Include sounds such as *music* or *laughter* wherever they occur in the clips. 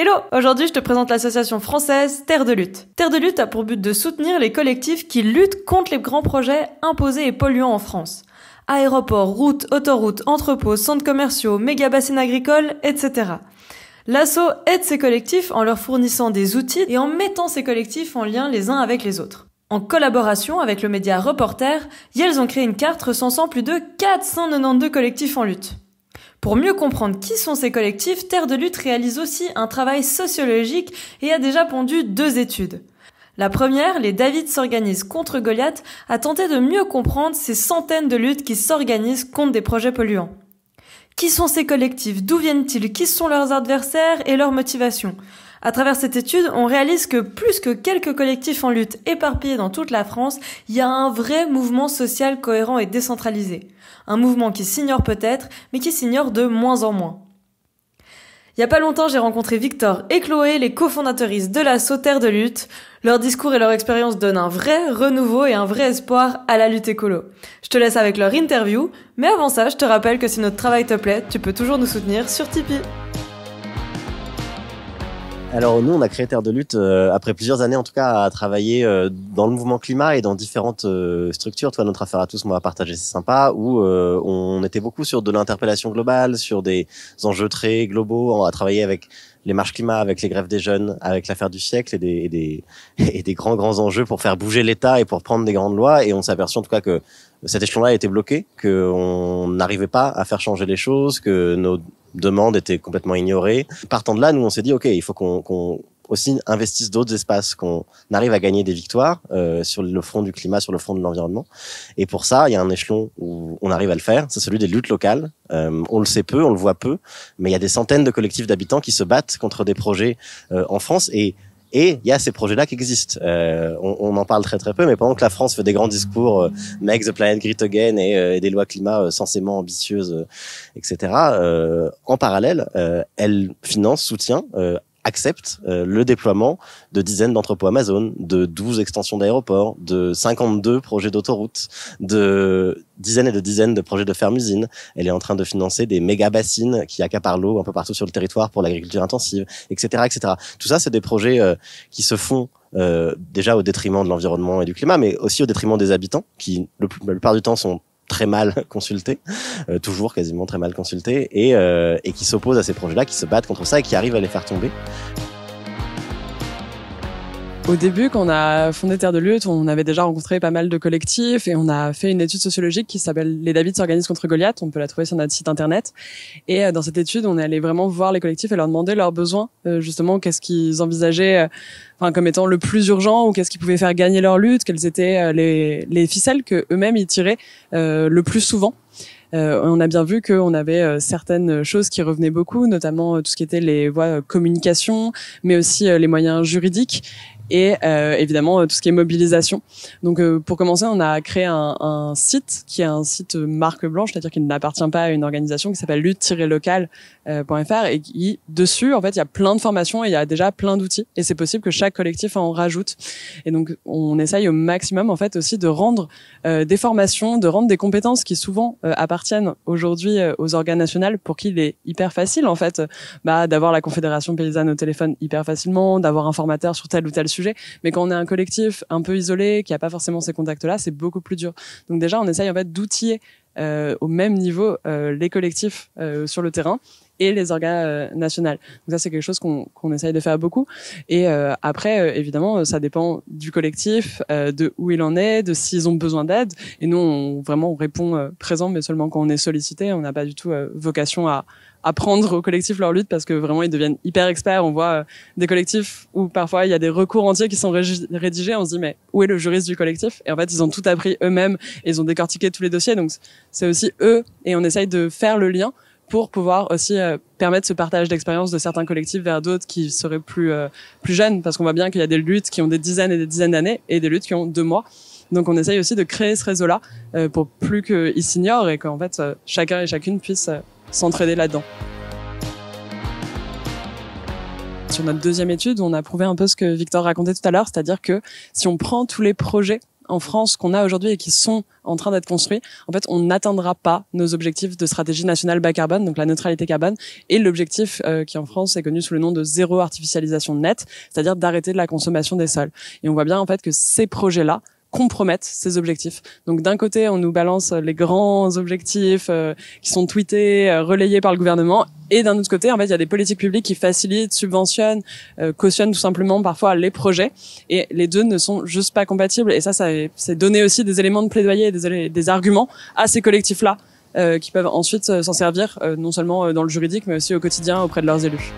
Hello Aujourd'hui, je te présente l'association française Terre de Lutte. Terre de Lutte a pour but de soutenir les collectifs qui luttent contre les grands projets imposés et polluants en France. Aéroports, routes, autoroutes, entrepôts, centres commerciaux, méga bassines agricoles, etc. L'asso aide ces collectifs en leur fournissant des outils et en mettant ces collectifs en lien les uns avec les autres. En collaboration avec le média Reporter, Yels ont créé une carte recensant plus de 492 collectifs en lutte. Pour mieux comprendre qui sont ces collectifs, Terre de Lutte réalise aussi un travail sociologique et a déjà pondu deux études. La première, les David s'organisent contre Goliath, a tenté de mieux comprendre ces centaines de luttes qui s'organisent contre des projets polluants. Qui sont ces collectifs D'où viennent-ils Qui sont leurs adversaires et leurs motivations à travers cette étude, on réalise que plus que quelques collectifs en lutte éparpillés dans toute la France, il y a un vrai mouvement social cohérent et décentralisé. Un mouvement qui s'ignore peut-être, mais qui s'ignore de moins en moins. Il y a pas longtemps, j'ai rencontré Victor et Chloé, les cofondatrices de la Sauterre de lutte. Leur discours et leur expérience donnent un vrai renouveau et un vrai espoir à la lutte écolo. Je te laisse avec leur interview, mais avant ça, je te rappelle que si notre travail te plaît, tu peux toujours nous soutenir sur Tipeee. Alors nous, on a créé Terre de Lutte euh, après plusieurs années, en tout cas, à travailler euh, dans le mouvement climat et dans différentes euh, structures. Toi, notre affaire à tous, moi, à partager, c'est sympa, où on était beaucoup sur de l'interpellation globale, sur des enjeux très globaux. On a travaillé avec les marches climat, avec les grèves des jeunes, avec l'affaire du siècle et des, et des, *laughs* et des grands, grands enjeux pour faire bouger l'État et pour prendre des grandes lois. Et on s'est aperçu en tout cas que cet échelon-là était bloqué, qu'on n'arrivait pas à faire changer les choses, que nos demande était complètement ignorée. Partant de là, nous, on s'est dit, OK, il faut qu'on aussi investisse d'autres espaces, qu'on arrive à gagner des victoires euh, sur le front du climat, sur le front de l'environnement. Et pour ça, il y a un échelon où on arrive à le faire, c'est celui des luttes locales. Euh, on le sait peu, on le voit peu, mais il y a des centaines de collectifs d'habitants qui se battent contre des projets euh, en France. Et et il y a ces projets-là qui existent. Euh, on, en parle très très peu, mais pendant que la France fait des grands discours euh, Make the Planet Great Again et, euh, et des lois climat censément ambitieuses, etc., en parallèle, elle finance, soutient accepte euh, le déploiement de dizaines d'entrepôts Amazon, de 12 extensions d'aéroports, de 52 projets d'autoroutes, de dizaines et de dizaines de projets de fermes-usines. Elle est en train de financer des méga-bassines qui accaparent l'eau un peu partout sur le territoire pour l'agriculture intensive, etc. etc. Tout ça, c'est des projets euh, qui se font euh, déjà au détriment de l'environnement et du climat, mais aussi au détriment des habitants, qui la plupart du temps sont très mal *laughs* consultés, euh, toujours quasiment très mal consultés, et, euh, et qui s'opposent à ces projets-là, qui se battent contre ça et qui arrivent à les faire tomber. Au début, quand on a fondé Terre de Lutte, on avait déjà rencontré pas mal de collectifs et on a fait une étude sociologique qui s'appelle Les David s'organisent contre Goliath. On peut la trouver sur notre site internet. Et euh, dans cette étude, on est allé vraiment voir les collectifs et leur demander leurs besoins, euh, justement, qu'est-ce qu'ils envisageaient euh, enfin, comme étant le plus urgent ou qu'est-ce qu'ils pouvaient faire gagner leur lutte, quelles étaient les, les ficelles que eux-mêmes ils tiraient le plus souvent. on a bien vu qu'on avait certaines choses qui revenaient beaucoup, notamment tout ce qui était les voies communication, mais aussi les moyens juridiques et euh, évidemment euh, tout ce qui est mobilisation. Donc euh, pour commencer, on a créé un, un, site qui est un site marque blanche, c'est-à-dire qu'il n'appartient pas à une organisation qui s'appelle lutte-local.fr et qui dessus en fait il y a plein de formations et il y a déjà plein d'outils et c'est possible que chaque collectif en rajoute. Et donc on essaye au maximum en fait aussi de rendre des formations, de rendre des compétences qui souvent appartiennent aujourd'hui aux organes nationaux pour qui il est hyper facile en fait bah, d'avoir la confédération paysanne au téléphone hyper facilement, d'avoir un formateur sur tel ou tel sujet mais quand on est un collectif un peu isolé, qui n'a pas forcément ces contacts-là, c'est beaucoup plus dur. Donc déjà, on essaye en fait d'outiller euh, au même niveau euh, les collectifs euh, sur le terrain et les organes euh, nationaux. Donc ça, c'est quelque chose qu'on qu'on essaye de faire beaucoup. Et euh, après, euh, évidemment, ça dépend du collectif, de où il en est, de s'ils ont besoin d'aide. Et nous, on, vraiment, on répond présent, mais seulement quand on est sollicité. On n'a pas du tout vocation à prendre au collectif leur lutte parce que vraiment ils deviennent hyper experts. On voit des collectifs où parfois il y a des recours entiers qui sont rédigés. On se dit mais où est le juriste du collectif Et en fait ils ont tout appris eux-mêmes. Ils ont décortiqué tous les dossiers. Donc c'est aussi eux et on essaye de faire le lien pour pouvoir aussi euh, permettre ce partage d'expérience de certains collectifs vers d'autres qui seraient plus euh, plus jeunes parce qu'on voit bien qu'il y a des luttes qui ont des dizaines et des dizaines d'années et des luttes qui ont deux mois donc on essaye aussi de créer ce réseau là euh, pour plus qu'ils s'ignorent et qu'en fait chacun et chacune puisse s'entraider là-dedans sur notre deuxième étude, on a prouvé un peu ce que Victor racontait tout à l'heure, c'est-à-dire que si on prend tous les projets en France qu'on a aujourd'hui et qui sont en train d'être construits, en fait, on n'atteindra pas nos objectifs de stratégie nationale bas carbone, donc la neutralité carbone, et l'objectif euh, qui en France est connu sous le nom de zéro artificialisation nette, c'est-à-dire d'arrêter la consommation des sols. Et on voit bien en fait que ces projets-là compromettent ces objectifs. Donc d'un côté, on nous balance euh, les grands objectifs euh, qui sont tweetés, euh, relayés par le gouvernement, et d'un autre côté, il y a des politiques publiques qui facilitent, subventionnent, cautionnent tout simplement parfois les projets, et les deux ne sont juste pas compatibles. Et ça, ça c'est donner aussi des éléments de plaidoyer, des arguments à ces collectifs-là qui peuvent ensuite s'en servir non seulement dans le juridique, mais aussi au quotidien auprès de leurs élus.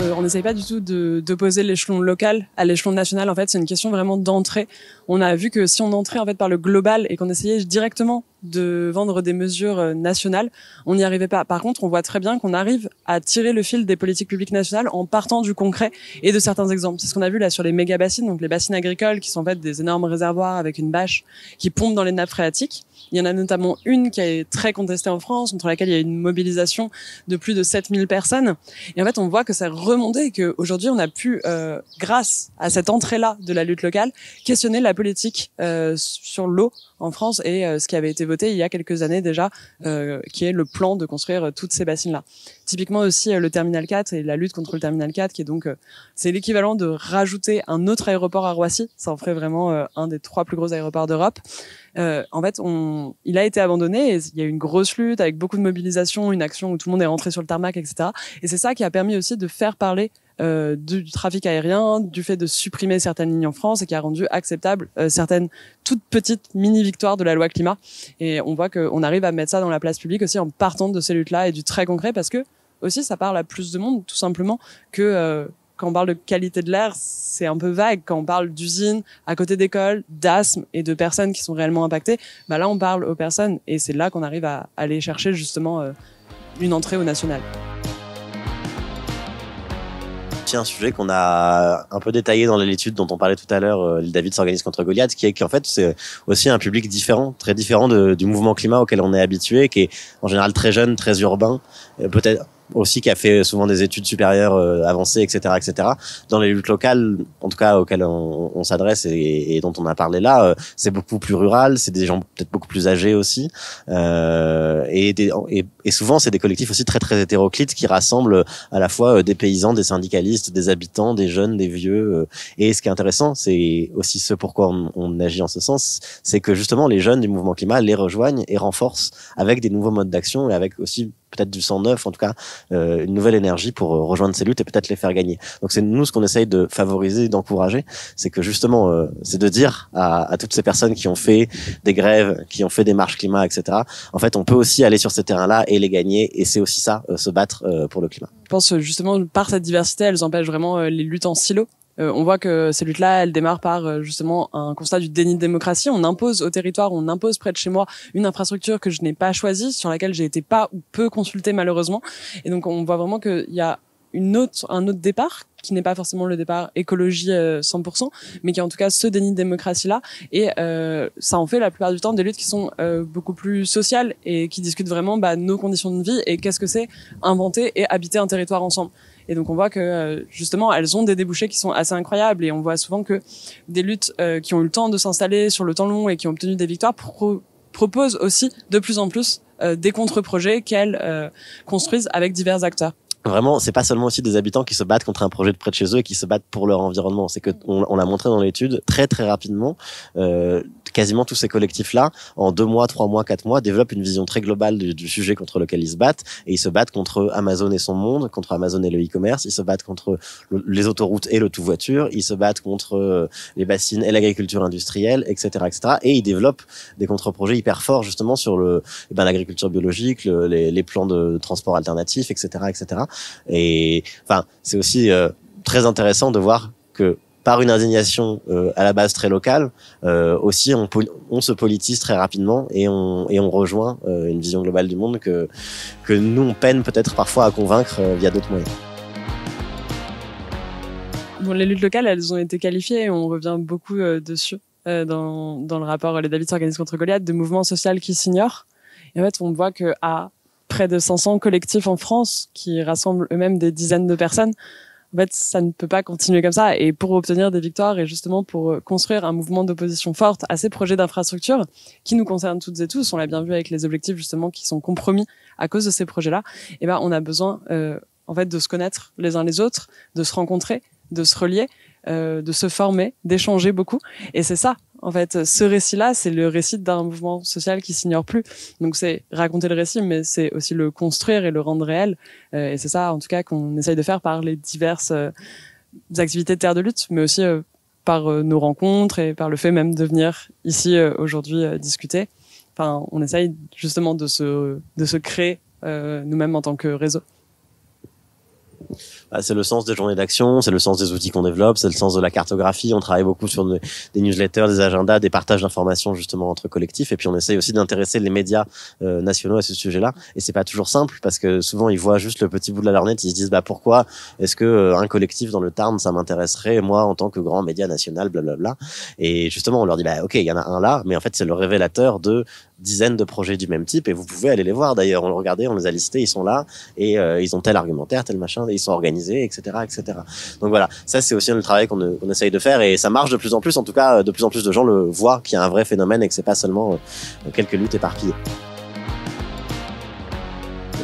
Euh, on n'essaye pas du tout d'opposer l'échelon local à l'échelon national. En fait, c'est une question vraiment d'entrée. On a vu que si on entrait en fait par le global et qu'on essayait directement de vendre des mesures euh, nationales, on n'y arrivait pas. Par contre, on voit très bien qu'on arrive à tirer le fil des politiques publiques nationales en partant du concret et de certains exemples. C'est ce qu'on a vu là sur les méga bassines, donc les bassines agricoles qui sont en fait des énormes réservoirs avec une bâche qui pompe dans les nappes phréatiques. Il y en a notamment une qui est très contestée en France, entre laquelle il y a une mobilisation de plus de 7000 personnes. Et en fait, on voit que ça remontait et qu'aujourd'hui, on a pu, euh, grâce à cette entrée-là de la lutte locale, questionner la politique euh, sur l'eau en France et euh, ce qui avait été voté il y a quelques années déjà, qui est le plan de construire toutes ces bassines-là. Typiquement aussi le Terminal 4 et la lutte contre le Terminal 4, qui est donc, c'est l'équivalent de rajouter un autre aéroport à Roissy. Ça en ferait vraiment un des trois plus gros aéroports d'Europe. en fait, on il a été abandonné. il y a eu une grosse lutte avec beaucoup de mobilisation, une action où tout le monde est rentré sur le tarmac, etc. Et c'est ça qui a permis aussi de faire parler euh, du, trafic aérien, du fait de supprimer certaines lignes en France et qui a rendu acceptable euh, certaines toutes petites mini victoires de la loi climat. Et on voit qu'on arrive à mettre ça dans la place publique aussi en partant de ces luttes-là et du très concret parce que aussi ça parle à plus de monde tout simplement que euh, quand on parle de qualité de l'air, c'est un peu vague. Quand on parle d'usines à côté d'écoles, d'asthme et de personnes qui sont réellement impactées, bah là, on parle aux personnes. Et c'est là qu'on arrive à aller chercher justement euh, une entrée au national. C'est un sujet qu'on a un peu détaillé dans l'étude dont on parlait tout à l'heure, euh, David s'organise contre Goliath, qui est qu'en fait c'est aussi un public différent, très différent du mouvement climat auquel on est habitué, qui est en général très jeune, très urbain, euh, peut-être aussi qui a fait souvent des études supérieures euh, avancées, etc., etc. Dans les luttes locales, en tout cas auxquelles on, s'adresse et, dont on a parlé là, euh, c'est beaucoup plus rural, c'est des gens peut-être beaucoup plus âgés aussi, euh, et, et, souvent c'est des collectifs aussi très très hétéroclites qui rassemblent euh, à la fois des paysans, des syndicalistes, des habitants, des jeunes, des vieux. et ce qui est intéressant, c'est aussi ce pourquoi on, on agit en ce sens, c'est que justement les jeunes du mouvement climat les rejoignent et renforcent avec des nouveaux modes d'action et avec aussi peut-être du 109, en tout cas euh, une nouvelle énergie pour euh, rejoindre ces luttes et peut-être les faire gagner. Donc c'est nous ce qu'on essaye de favoriser, d'encourager, c'est que justement, euh, c'est de dire à, toutes ces personnes qui ont fait des grèves, qui ont fait des marches climat, etc. En fait, on peut aussi aller sur ces terrains-là et les gagner, et c'est aussi ça, se battre pour le climat. Je pense justement par cette diversité, elles empêchent vraiment les luttes en silo. Euh, on voit que ces luttes là elles démarrent par euh, justement un constat du déni de démocratie. On impose au territoire, on impose près de chez moi une infrastructure que je n'ai pas choisie, sur laquelle j'ai été pas ou peu consultée malheureusement. Et donc on voit vraiment qu'il y a un autre départ qui n'est pas forcément le départ écologie 100%, euh, mais qui est en tout cas ce déni de démocratie-là. Et ça en fait la plupart du temps des luttes qui sont beaucoup plus sociales et qui discutent vraiment bah, nos conditions de vie et qu'est-ce que c'est inventer et habiter un territoire ensemble. Et donc on voit que euh, justement elles ont des débouchés qui sont assez incroyables et on voit souvent que des luttes euh, qui ont eu le temps de s'installer sur le temps long et qui ont obtenu des victoires proposent aussi de plus en plus euh, des contre-projets qu'elles construisent avec divers acteurs vraiment, c'est pas seulement aussi des habitants qui se battent contre un projet de près de chez eux et qui se battent pour leur environnement. C'est que on, l'a montré dans l'étude très très rapidement quasiment tous ces collectifs-là, en deux mois, trois mois, quatre mois, développent une vision très globale du, sujet contre lequel ils se battent. Et ils se battent contre Amazon et son monde, contre Amazon et le e-commerce. Ils se battent contre les autoroutes et le tout voiture. Ils se battent contre euh, les bassines et l'agriculture industrielle, etc., etc. Et ils développent des contre-projets hyper forts justement sur le, eh ben, l'agriculture biologique, les, plans de transport alternatifs, etc., etc. Et enfin, c'est aussi euh, très intéressant de voir que par une indignation euh, à la base très locale, euh, aussi on, on, se politise très rapidement et on, et on rejoint euh, une vision globale du monde que, que nous on peine peut-être parfois à convaincre via d'autres moyens. Bon, les luttes locales, elles ont été qualifiées, on revient beaucoup dessus dans, dans, le rapport Les David s'organisent contre Goliath, de mouvements sociaux qui s'ignorent. Et en fait, on voit que à près de 500 collectifs en France qui rassemblent eux-mêmes des dizaines de personnes, en fait, ça ne peut pas continuer comme ça. Et pour obtenir des victoires et justement pour euh, construire un mouvement d'opposition forte à ces projets d'infrastructure qui nous concernent toutes et tous, on l'a bien vu avec les objectifs justement qui sont compromis à cause de ces projets-là, eh ben, on a besoin euh, en fait de se connaître les uns les autres, de se rencontrer, de se relier, euh, de se former, d'échanger beaucoup. Et c'est ça en fait, ce récit-là, c'est le récit d'un mouvement social qui s'ignore plus. Donc c'est raconter le récit, mais c'est aussi le construire et le rendre réel. Euh, et c'est ça, en tout cas, qu'on essaye de faire par les diverses euh, activités de terre de lutte, mais aussi euh, par nos rencontres et par le fait même de venir ici aujourd'hui discuter. Enfin, on essaye justement de se, de se créer nous-mêmes en tant que réseau. Bah, c'est le sens des journées d'action, c'est le sens des outils qu'on développe, c'est le sens de la cartographie. On travaille beaucoup sur des newsletters, des agendas, des partages d'informations justement entre collectifs. Et puis on essaye aussi d'intéresser les médias euh, nationaux à ce sujet-là. Et c'est pas toujours simple parce que souvent ils voient juste le petit bout de la lorgnette. Ils se disent bah pourquoi est-ce que euh, un collectif dans le Tarn ça m'intéresserait moi en tant que grand média national, blablabla. Et justement on leur dit bah ok il y en a un là, mais en fait c'est le révélateur de dizaines de projets du même type. Et vous pouvez aller les voir d'ailleurs. On les regardait, on les a listés, ils sont là et euh, ils ont tel argumentaire, tel machin sont organisés, etc., etc. Donc voilà, ça c'est aussi un travail qu'on essaye de faire et ça marche de plus en plus. En tout cas, de plus en plus de gens le voient qu'il y a un vrai phénomène et que c'est pas seulement euh, quelques luttes éparpillées.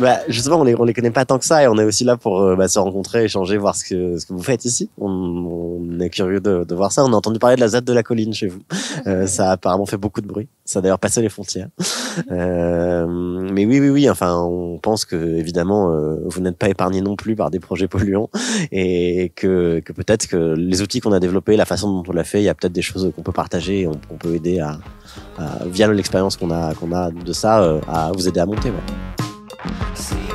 Bah, justement, on les, on les connaît pas tant que ça et on est aussi là pour euh, bah, se rencontrer, échanger, voir ce que, ce que vous faites ici. On, on est curieux de, de, voir ça. On a entendu parler de la ZAD de la colline chez vous. Euh, ça a apparemment fait beaucoup de bruit. Ça a d'ailleurs passé les frontières. Euh, mais oui, oui, oui. Enfin, on pense que évidemment, euh, vous n'êtes pas épargné non plus par des projets polluants et que, que peut-être que les outils qu'on a développés, la façon dont on l'a fait, il y a peut-être des choses qu'on peut partager, et on, on peut aider à, à via l'expérience qu'on a, qu'on a de ça, euh, à vous aider à monter. Ouais. See